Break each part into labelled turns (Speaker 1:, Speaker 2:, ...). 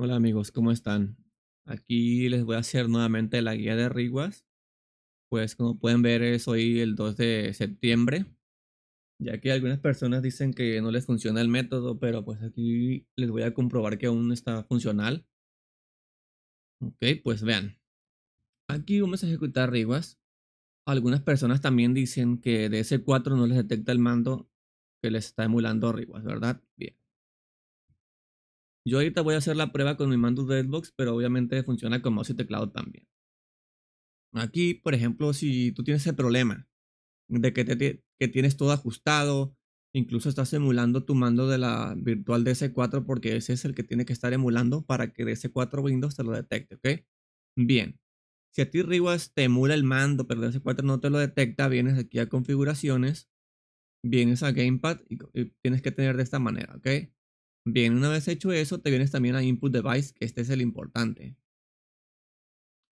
Speaker 1: Hola amigos, ¿cómo están? Aquí les voy a hacer nuevamente la guía de Riguas. Pues como pueden ver es hoy el 2 de septiembre, ya que algunas personas dicen que no les funciona el método, pero pues aquí les voy a comprobar que aún está funcional. Ok, pues vean. Aquí vamos a ejecutar Riguas. Algunas personas también dicen que de 4 no les detecta el mando que les está emulando Riguas, ¿verdad? Bien. Yo ahorita voy a hacer la prueba con mi mando de Xbox, pero obviamente funciona con mouse teclado también. Aquí, por ejemplo, si tú tienes el problema de que, tienes todo ajustado, incluso estás emulando tu mando de la virtual DS4 porque ese es el que tiene que estar emulando para que DS4 Windows te lo detecte, ¿ok? Bien. Si a ti Rivas te emula el mando, pero DS4 no te lo detecta, vienes aquí a configuraciones, vienes a Gamepad y tienes que tener de esta manera, ¿ok? Bien, una vez hecho eso, te vienes también a Input Device, que este es el importante.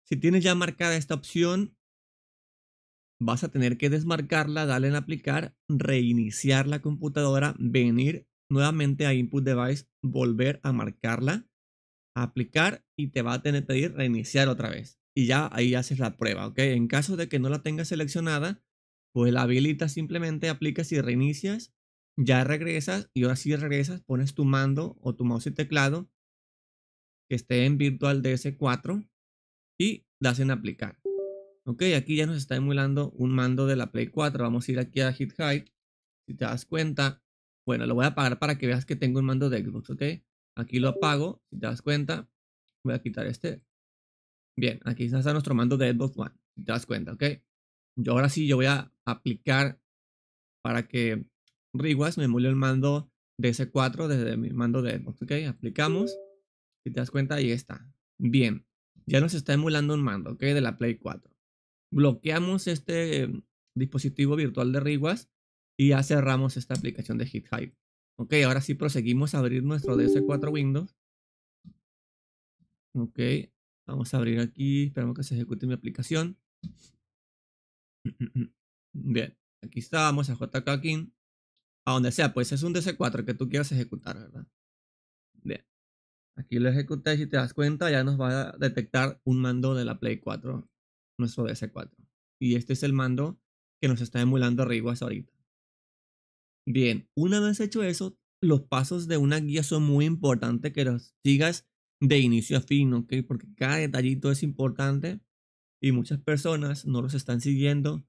Speaker 1: Si tienes ya marcada esta opción, vas a tener que desmarcarla, darle en aplicar, reiniciar la computadora, venir nuevamente a Input Device, volver a marcarla, aplicar y te va a tener que pedir reiniciar otra vez. Y ya ahí haces la prueba, ¿ok? En caso de que no la tengas seleccionada, pues la habilitas simplemente, aplicas y reinicias ya regresas y ahora sí regresas, pones tu mando o tu mouse y teclado que esté en Virtual DS4 y das en aplicar. Ok, aquí ya nos está emulando un mando de la Play 4. Vamos a ir aquí a Hit High. Si te das cuenta, bueno, lo voy a apagar para que veas que tengo un mando de Xbox, ok. Aquí lo apago, si te das cuenta, voy a quitar este. Bien, aquí está nuestro mando de Xbox One, si te das cuenta, ok. Yo ahora sí, yo voy a aplicar para que Riguas me emuló el mando de 4 desde mi mando de Xbox, ¿ok? Aplicamos. Si te das cuenta, ahí está. Bien. Ya nos está emulando un mando, ¿ok? De la Play 4. Bloqueamos este em, dispositivo virtual de Riguas y ya cerramos esta aplicación de HitHive. Ok, ahora sí proseguimos a abrir nuestro DS4 Windows. Ok, vamos a abrir aquí. Esperamos que se ejecute mi aplicación. Bien, aquí está. Vamos a JK a donde sea, pues es un DC4 que tú quieras ejecutar, ¿verdad? Bien. Aquí lo ejecuté y si te das cuenta ya nos va a detectar un mando de la Play 4, nuestro DC4. Y este es el mando que nos está emulando arriba hasta ahorita. Bien, una vez hecho eso, los pasos de una guía son muy importantes que los sigas de inicio a fin, ¿ok? Porque cada detallito es importante y muchas personas no los están siguiendo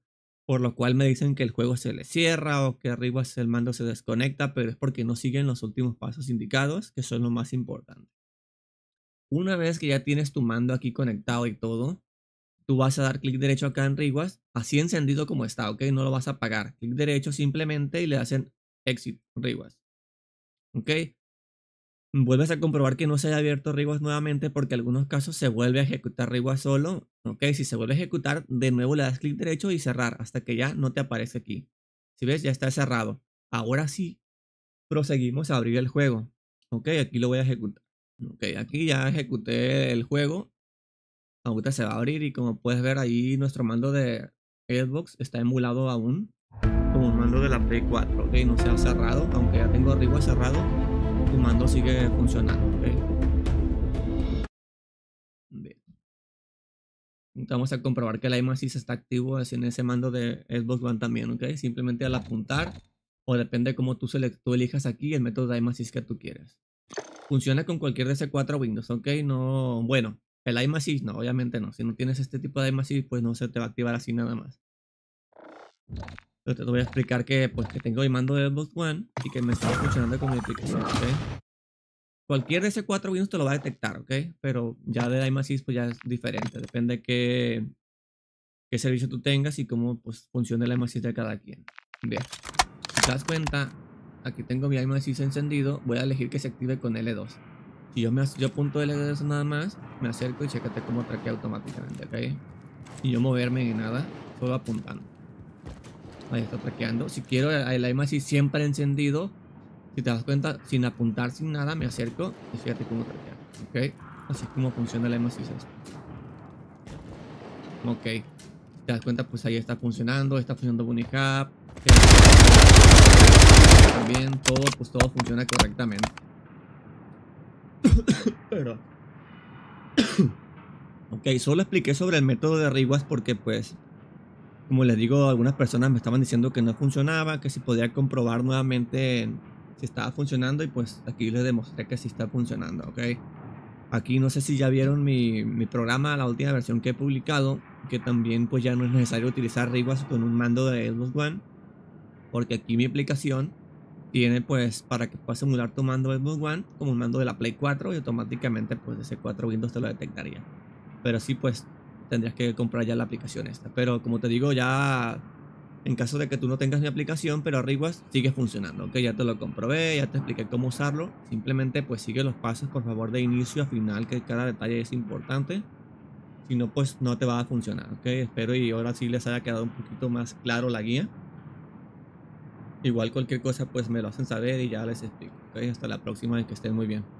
Speaker 1: por lo cual me dicen que el juego se le cierra o que arriba el mando se desconecta, pero es porque no siguen los últimos pasos indicados, que son lo más importante. Una vez que ya tienes tu mando aquí conectado y todo, tú vas a dar clic derecho acá en Riguas, así encendido como está, ¿ok? No lo vas a apagar. Clic derecho simplemente y le hacen Exit Riguas. ¿Ok? vuelves a comprobar que no se haya abierto RIWAS nuevamente porque en algunos casos se vuelve a ejecutar RIWAS solo. Ok, si se vuelve a ejecutar, de nuevo le das clic derecho y cerrar hasta que ya no te aparece aquí. Si ves, ya está cerrado. Ahora sí, proseguimos a abrir el juego. Ok, aquí lo voy a ejecutar. Ok, aquí ya ejecuté el juego. Ahorita se va a abrir y como puedes ver ahí nuestro mando de Xbox está emulado aún como un mando de la Play 4. Ok, no se ha cerrado, aunque ya tengo RIWAS cerrado tu mando sigue funcionando. vamos a comprobar que el assist está activo en ese mando de Xbox One también, ¿ok? Simplemente al apuntar o depende cómo tú, tú elijas aquí el método de que tú quieres. Funciona con cualquier DC4 Windows, ¿ok? No, bueno, el IMACIS no, obviamente no. Si no tienes este tipo de iMac pues no se te va a activar así nada más te, voy a explicar que, pues, tengo el mando de Xbox One y que me está funcionando con mi aplicación, Cualquier de esos cuatro Windows te lo va a detectar, ¿ok? Pero ya de la pues ya es diferente. Depende de qué, servicio tú tengas y cómo pues, funciona el iMax de cada quien. Bien. Si te das cuenta, aquí tengo mi iMax encendido. Voy a elegir que se active con L2. Si yo, me, yo apunto L2 nada más, me acerco y checate cómo traquea automáticamente, ¿ok? Y yo moverme ni nada, solo apuntando. Ahí está traqueando. Si quiero el aim así siempre encendido. Si te das cuenta, sin apuntar, sin nada, me acerco y fíjate cómo traquea. Así es como funciona el aim Ok. Si te das cuenta, pues ahí está funcionando. Está funcionando Bunny También todo, pues todo funciona correctamente. Pero... ok, solo expliqué sobre el método de Riguas porque pues como les digo, algunas personas me estaban diciendo que no funcionaba, que si podía comprobar nuevamente si estaba funcionando y pues aquí les demostré que sí está funcionando, ¿ok? Aquí no sé si ya vieron mi, programa, la última versión que he publicado, que también pues ya no es necesario utilizar riguas con un mando de Xbox One, porque aquí mi aplicación tiene pues para que puedas emular tu mando Xbox One como un mando de la Play 4 y automáticamente pues ese 4 Windows te lo detectaría. Pero sí pues tendrías que comprar ya la aplicación esta. Pero como te digo, ya en caso de que tú no tengas mi aplicación, pero arriba sigue funcionando, Ya te lo comprobé, ya te expliqué cómo usarlo. Simplemente pues sigue los pasos, por favor, de inicio a final, que cada detalle es importante. Si no, pues no te va a funcionar, ¿ok? Espero y ahora sí les haya quedado un poquito más claro la guía. Igual cualquier cosa pues me lo hacen saber y ya les explico, Hasta la próxima y que estén muy bien.